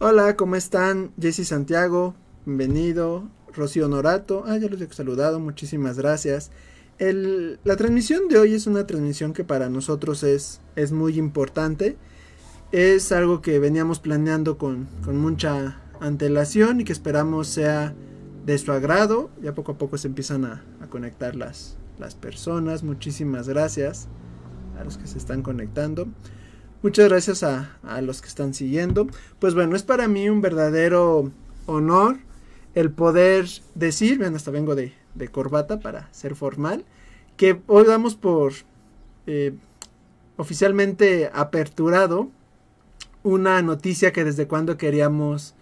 Hola, ¿cómo están? Jesse Santiago, bienvenido. Rocío Norato, ah, ya los he saludado, muchísimas gracias. la transmisión de hoy es una transmisión que para nosotros es, es muy importante. Es algo que veníamos planeando con, mucha antelación y que esperamos sea de su agrado. Ya poco a poco se empiezan a, conectar las, las personas. Muchísimas gracias a los que se están conectando. Muchas gracias a, los que están siguiendo. Pues bueno, es para mí un verdadero honor el poder decir, vean, hasta vengo de, de corbata para ser formal, que hoy damos por eh, oficialmente aperturado una noticia que desde cuando queríamos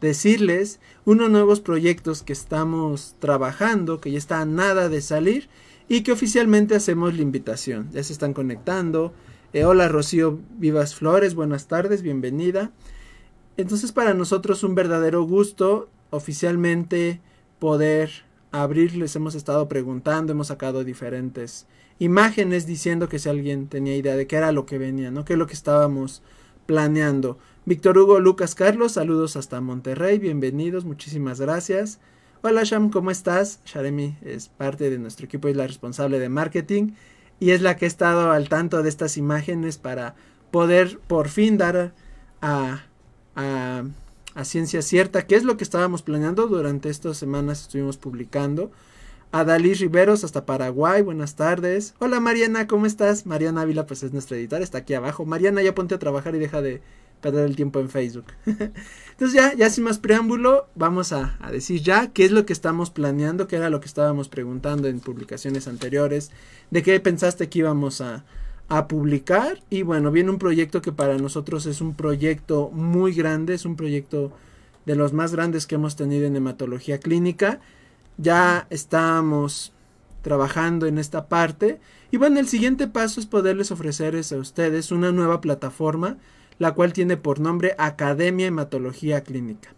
decirles, unos nuevos proyectos que estamos trabajando, que ya está nada de salir y que oficialmente hacemos la invitación. Ya se están conectando, eh, hola Rocío Vivas Flores, buenas tardes, bienvenida. Entonces para nosotros un verdadero gusto oficialmente poder abrirles, hemos estado preguntando, hemos sacado diferentes imágenes diciendo que si alguien tenía idea de qué era lo que venía, ¿no? qué es lo que estábamos planeando. Víctor Hugo, Lucas Carlos, saludos hasta Monterrey, bienvenidos, muchísimas gracias. Hola Sham, ¿cómo estás? Sharemi es parte de nuestro equipo y es la responsable de marketing y es la que ha estado al tanto de estas imágenes para poder por fin dar a, ciencia cierta qué es lo que estábamos planeando durante estas semanas estuvimos publicando. A Dalí Riveros hasta Paraguay, buenas tardes. Hola Mariana, ¿cómo estás? Mariana Ávila pues es nuestra editora, está aquí abajo. Mariana, ya ponte a trabajar y deja de perder el tiempo en Facebook. Entonces ya, ya sin más preámbulo, vamos a, decir ya qué es lo que estamos planeando, qué era lo que estábamos preguntando en publicaciones anteriores, de qué pensaste que íbamos a, publicar. Y bueno, viene un proyecto que para nosotros es un proyecto muy grande, es un proyecto de los más grandes que hemos tenido en hematología clínica. Ya estamos trabajando en esta parte. Y bueno, el siguiente paso es poderles ofrecerles a ustedes una nueva plataforma la cual tiene por nombre Academia Hematología Clínica.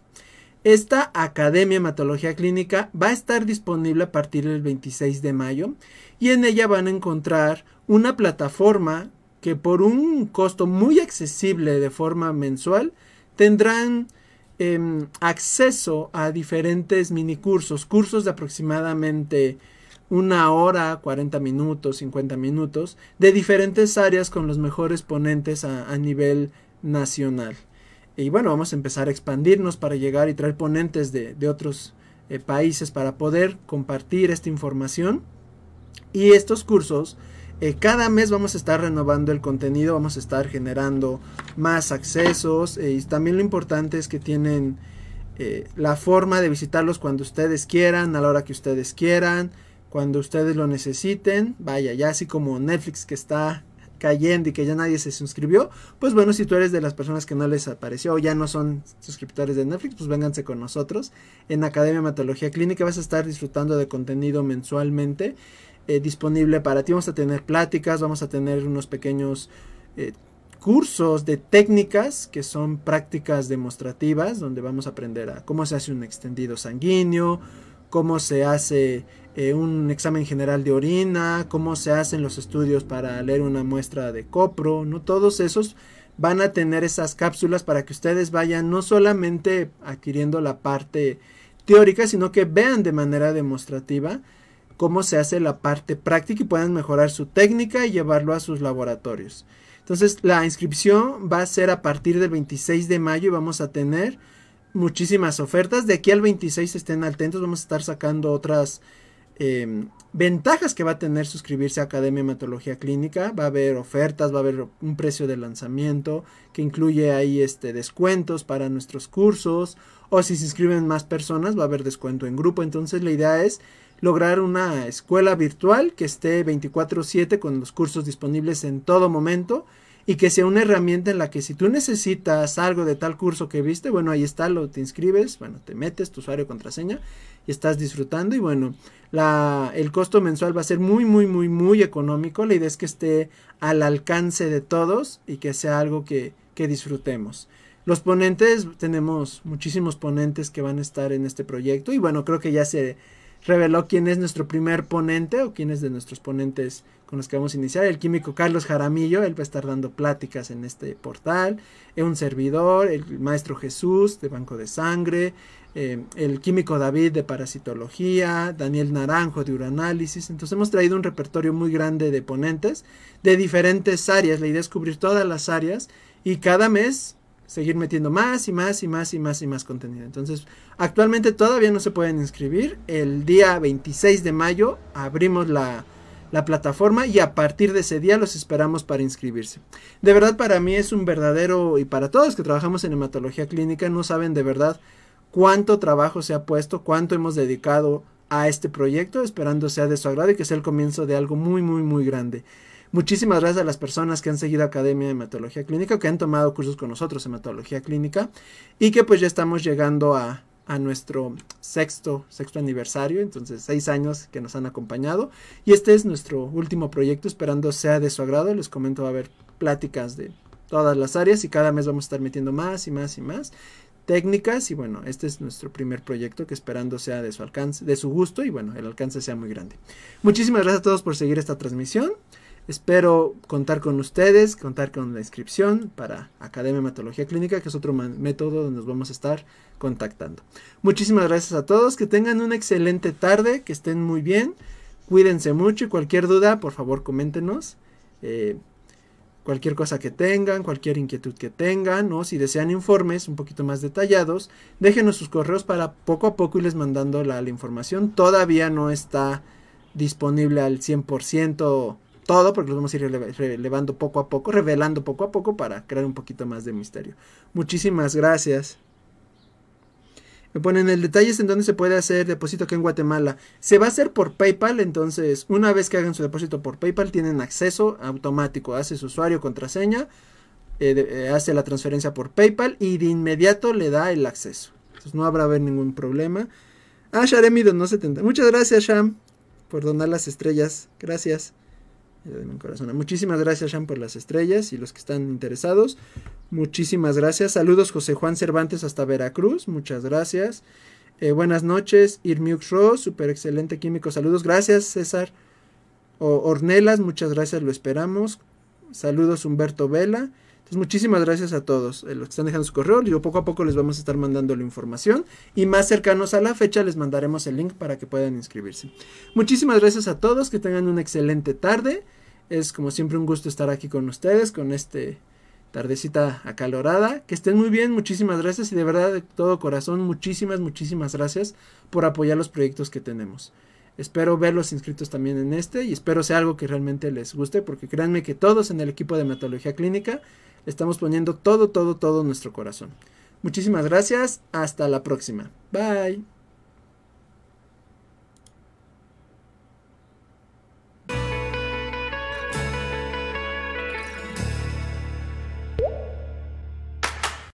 Esta Academia Hematología Clínica va a estar disponible a partir del 26 de mayo y en ella van a encontrar una plataforma que por un costo muy accesible de forma mensual tendrán em, acceso a diferentes mini cursos de aproximadamente una hora, 40 minutos, 50 minutos, de diferentes áreas con los mejores ponentes a, a nivel nacional. Y bueno, vamos a empezar a expandirnos para llegar y traer ponentes de, otros eh, países para poder compartir esta información. Y estos cursos, eh, cada mes vamos a estar renovando el contenido, vamos a estar generando más accesos. Eh, y también lo importante es que tienen la forma de visitarlos cuando ustedes quieran, a la hora que ustedes quieran, cuando ustedes lo necesiten. Vaya, ya así como Netflix que está cayendo y que ya nadie se suscribió, pues bueno, si tú eres de las personas que no les apareció o ya no son suscriptores de Netflix, pues vénganse con nosotros. En Academia Hematología Clínica vas a estar disfrutando de contenido mensualmente eh, disponible para ti. Vamos a tener pláticas, vamos a tener unos pequeños... Eh, cursos de técnicas que son prácticas demostrativas donde vamos a aprender a cómo se hace un extendido sanguíneo, cómo se hace eh, un examen general de orina, cómo se hacen los estudios para leer una muestra de copro, ¿no? Todos esos van a tener esas cápsulas para que ustedes vayan no solamente adquiriendo la parte teórica, sino que vean de manera demostrativa cómo se hace la parte práctica y puedan mejorar su técnica y llevarlo a sus laboratorios. Entonces la inscripción va a ser a partir del 26 de mayo y vamos a tener muchísimas ofertas. De aquí al 26 estén atentos, vamos a estar sacando otras Em, ventajas que va a tener suscribirse a Academia Hematología Clínica. Va a haber ofertas, va a haber un precio de lanzamiento que incluye ahí este, descuentos para nuestros cursos. O si se inscriben más personas, va a haber descuento en grupo. Entonces la idea es lograr una escuela virtual que esté 24/7 con los cursos disponibles en todo momento y que sea una herramienta en la que si tú necesitas algo de tal curso que viste, bueno, ahí está, lo te inscribes, bueno, te metes tu usuario, contraseña y estás disfrutando y bueno, la, el costo mensual va a ser muy, muy, muy, muy económico. La idea es que esté al alcance de todos y que sea algo que, que disfrutemos. Los ponentes, tenemos muchísimos ponentes que van a estar en este proyecto y bueno, creo que ya se reveló quién es nuestro primer ponente o quién es de nuestros ponentes con los que vamos a iniciar. El químico Carlos Jaramillo, él va a estar dando pláticas en este portal. Un servidor, el maestro Jesús de Banco de Sangre, eh, el químico David de Parasitología, Daniel Naranjo de Uranálisis. Entonces hemos traído un repertorio muy grande de ponentes de diferentes áreas. La idea es cubrir todas las áreas y cada mes seguir metiendo más y más y más y más y más contenido. Entonces, actualmente todavía no se pueden inscribir. El día 26 de mayo abrimos la, la plataforma y a partir de ese día los esperamos para inscribirse. De verdad para mí es un verdadero y para todos los que trabajamos en hematología clínica no saben de verdad cuánto trabajo se ha puesto, cuánto hemos dedicado a este proyecto, esperando sea de su agrado y que sea el comienzo de algo muy muy muy grande. Muchísimas gracias a las personas que han seguido Academia de Hematología Clínica, que han tomado cursos con nosotros en Hematología Clínica y que pues ya estamos llegando a, a nuestro sexto, sexto aniversario, entonces seis años que nos han acompañado. Y este es nuestro último proyecto, esperando sea de su agrado. Les comento, va a haber pláticas de todas las áreas y cada mes vamos a estar metiendo más y más y más técnicas y bueno, este es nuestro primer proyecto que esperando sea de su alcance, de su gusto y bueno, el alcance sea muy grande. Muchísimas gracias a todos por seguir esta transmisión. Espero contar con ustedes, contar con la inscripción para Academia de Hematología Clínica, que es otro método donde nos vamos a estar contactando. Muchísimas gracias a todos, que tengan una excelente tarde, que estén muy bien, cuídense mucho y cualquier duda, por favor, coméntenos. Eh, cualquier cosa que tengan, cualquier inquietud que tengan, o si desean informes un poquito más detallados, déjenos sus correos para poco a poco irles mandando la, la información. Todavía no está disponible al 100% todo, porque lo vamos a ir relevando poco a poco, revelando poco a poco para crear un poquito más de misterio. Muchísimas gracias. Me ponen el detalle es en dónde se puede hacer depósito aquí en Guatemala. Se va a hacer por PayPal, entonces una vez que hagan su depósito por PayPal tienen acceso automático, hace su usuario, contraseña, eh, eh, hace la transferencia por PayPal y de inmediato le da el acceso. Entonces no habrá haber ningún problema. Ah, Muchas gracias, Sham, por donar las estrellas. Gracias. Muchísimas gracias, Sean, por las estrellas y los que están interesados. Muchísimas gracias. Saludos, José Juan Cervantes, hasta Veracruz. Muchas gracias. Eh, buenas noches, Irmiux Ross, super excelente químico. Saludos, gracias, César. Ornelas, muchas gracias, lo esperamos. Saludos, Humberto Vela. Entonces, muchísimas gracias a todos eh, los que están dejando su correo. y poco a poco les vamos a estar mandando la información y más cercanos a la fecha les mandaremos el link para que puedan inscribirse. Muchísimas gracias a todos, que tengan una excelente tarde. Es como siempre un gusto estar aquí con ustedes, con este tardecita acalorada. Que estén muy bien, muchísimas gracias y de verdad de todo corazón, muchísimas, muchísimas gracias por apoyar los proyectos que tenemos. Espero verlos inscritos también en este y espero sea algo que realmente les guste porque créanme que todos en el equipo de metodología clínica estamos poniendo todo, todo, todo nuestro corazón. Muchísimas gracias, hasta la próxima. Bye.